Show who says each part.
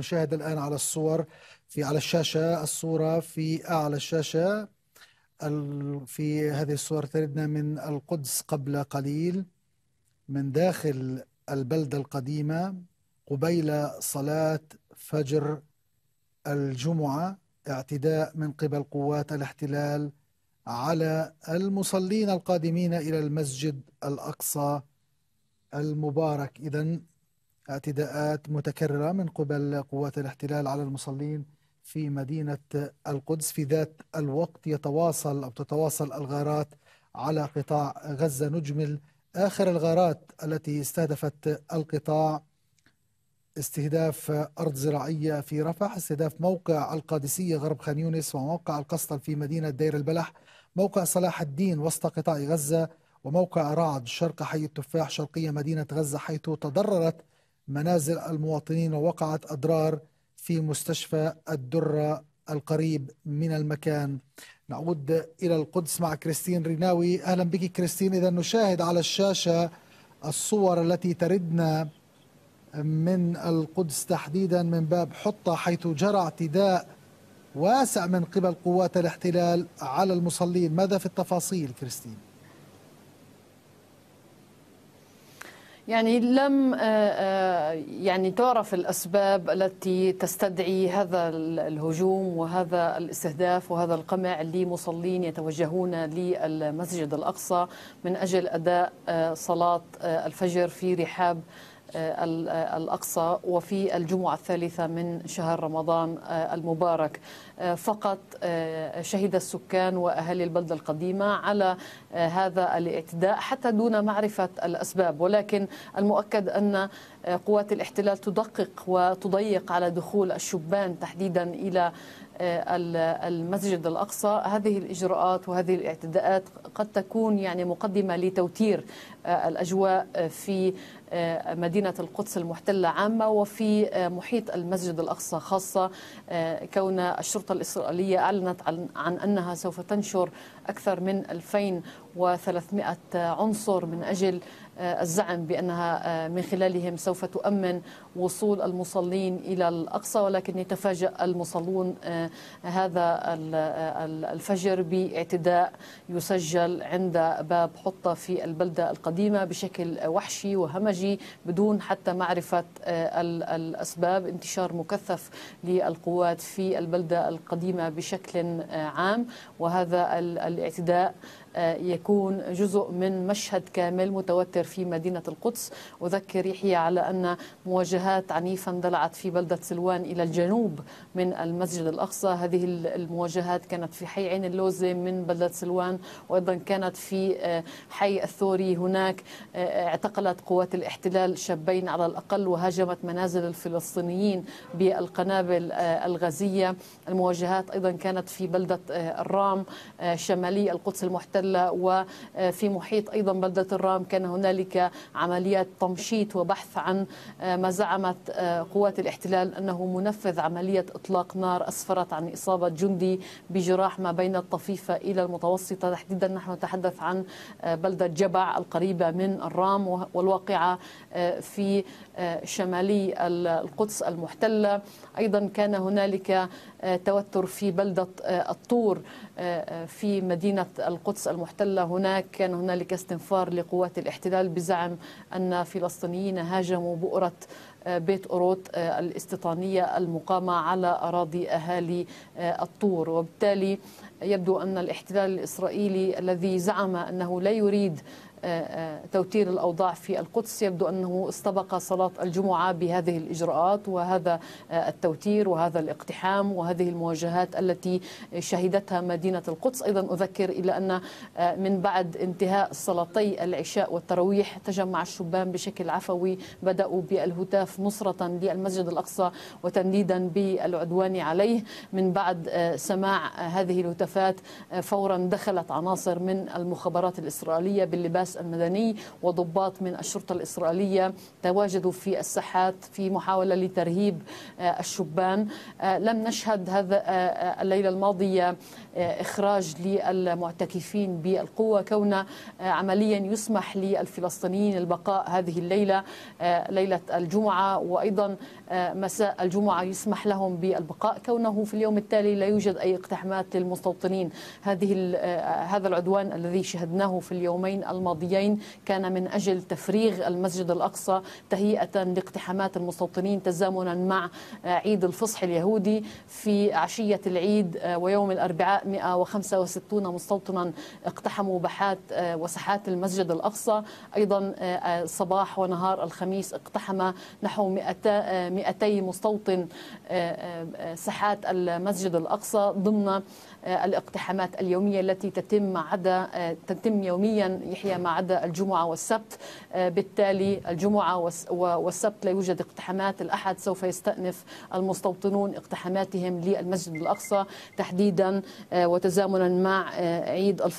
Speaker 1: نشاهد الآن على الصور في على الشاشة الصورة في أعلى الشاشة في هذه الصور تردنا من القدس قبل قليل من داخل البلدة القديمة قبيل صلاة فجر الجمعة اعتداء من قبل قوات الاحتلال على المصلين القادمين إلى المسجد الأقصى المبارك إذا اعتداءات متكررة من قبل قوات الاحتلال على المصلين في مدينة القدس في ذات الوقت يتواصل أو تتواصل الغارات على قطاع غزة نجمل آخر الغارات التي استهدفت القطاع استهداف أرض زراعية في رفح استهداف موقع القادسية غرب خان يونس وموقع القسطل في مدينة دير البلح موقع صلاح الدين وسط قطاع غزة وموقع رعد شرق حي التفاح شرقية مدينة غزة حيث تضررت منازل المواطنين ووقعت أضرار في مستشفى الدرة القريب من المكان نعود إلى القدس مع كريستين ريناوي أهلا بك كريستين إذا نشاهد على الشاشة الصور التي تردنا من القدس تحديدا من باب حطة حيث جرى اعتداء واسع من قبل قوات الاحتلال على المصلين ماذا في التفاصيل كريستين
Speaker 2: يعني لم آه، آه، يعني تعرف الأسباب التي تستدعي هذا الهجوم وهذا الاستهداف وهذا القمع لمصلين يتوجهون للمسجد الأقصى من أجل أداء آه، صلاة الفجر في رحاب آه، آه، الأقصى وفي الجمعة الثالثة من شهر رمضان آه، المبارك فقط شهد السكان وأهالي البلدة القديمة على هذا الاعتداء حتى دون معرفة الأسباب ولكن المؤكد أن آه، قوات الاحتلال تدقق وتضيق على دخول الشبان تحديدا الى آه، المسجد الاقصى هذه الاجراءات وهذه الاعتداءات قد تكون يعني مقدمه لتوتير آه، الاجواء في مدينه القدس المحتله عامه وفي محيط المسجد الاقصى خاصه كون الشرطه الاسرائيليه اعلنت عن انها سوف تنشر اكثر من 2000 و300 عنصر من أجل آه، الزعم بأنها آه، من خلالهم سوف تؤمن وصول المصلين إلى الأقصى ولكن يتفاجأ المصلون آه، هذا الفجر باعتداء يسجل عند باب حطة في البلدة القديمة بشكل وحشي وهمجي بدون حتى معرفة الأسباب انتشار مكثف للقوات في البلدة القديمة بشكل عام وهذا الاعتداء آه، يكون جزء من مشهد كامل متوتر في مدينة القدس أذكر يحيى على أن مواجهات عنيفة اندلعت في بلدة سلوان إلى الجنوب من المسجد الأقصى هذه المواجهات كانت في حي عين اللوزة من بلدة سلوان وأيضا كانت في آه، حي الثوري هناك آه، اعتقلت قوات الاحتلال شابين على الأقل وهاجمت منازل الفلسطينيين بالقنابل الغازية المواجهات أيضا كانت في بلدة الرام شمالي القدس المحتلة كركلا وفي آه، محيط أيضا بلدة الرام كان هنالك عمليات تمشيط وبحث عن آه، ما زعمت آه، قوات الاحتلال أنه منفذ عملية إطلاق نار أسفرت عن إصابة جندي بجراح ما بين الطفيفة إلى المتوسطة تحديدا نحن نتحدث عن بلدة جبع القريبة من الرام والواقعة في شمالي القدس المحتلة أيضا كان هنالك توتر في بلدة آه، الطور آه، آه، في مدينة القدس المحتلة هناك كان هنالك استنفار لقوات الاحتلال بزعم أن فلسطينيين هاجموا بؤرة بيت أوروت الاستيطانية المقامة على أراضي أهالي الطور وبالتالي يبدو أن الاحتلال الإسرائيلي الذي زعم أنه لا يريد آه، آه، توتير الأوضاع في القدس يبدو أنه استبق صلاة الجمعة بهذه الإجراءات وهذا آه، التوتير وهذا الاقتحام وهذه المواجهات التي شهدتها مدينة القدس أيضا أذكر إلى أن من بعد انتهاء صلاتي العشاء والتراويح تجمع الشبان بشكل عفوي بدأوا بالهتاف نصرة للمسجد الأقصى وتنديدا بالعدوان عليه من بعد سماع هذه الهتافات فورا دخلت عناصر من المخابرات الإسرائيلية باللباس المدني وضباط من الشرطة الإسرائيلية تواجدوا في الساحات في محاولة لترهيب آه، الشبان آه، لم نشهد هذا آه، الليلة الماضية إخراج للمعتكفين بالقوة كون عمليا يسمح للفلسطينيين البقاء هذه الليلة ليلة الجمعة وأيضا مساء الجمعة يسمح لهم بالبقاء كونه في اليوم التالي لا يوجد أي اقتحامات للمستوطنين هذه هذا العدوان الذي شهدناه في اليومين الماضيين الاقتصاديين كان من أجل تفريغ المسجد الأقصى تهيئة لاقتحامات المستوطنين تزامنا مع عيد الفصح اليهودي في عشية العيد آه، ويوم الأربعاء 165 مستوطنا اقتحموا باحات آه، وساحات المسجد الأقصى أيضا آه، صباح ونهار الخميس اقتحم نحو 200 مستوطن ساحات المسجد الأقصى ضمن الاقتحامات اليومية التي تتم عدا تتم يوميا يحيى ما عدا الجمعة والسبت آه، بالتالي الجمعة والسبت لا يوجد اقتحامات الأحد سوف يستأنف المستوطنون اقتحاماتهم للمسجد الأقصى تحديدا آه، وتزامنا مع آه، عيد الفطر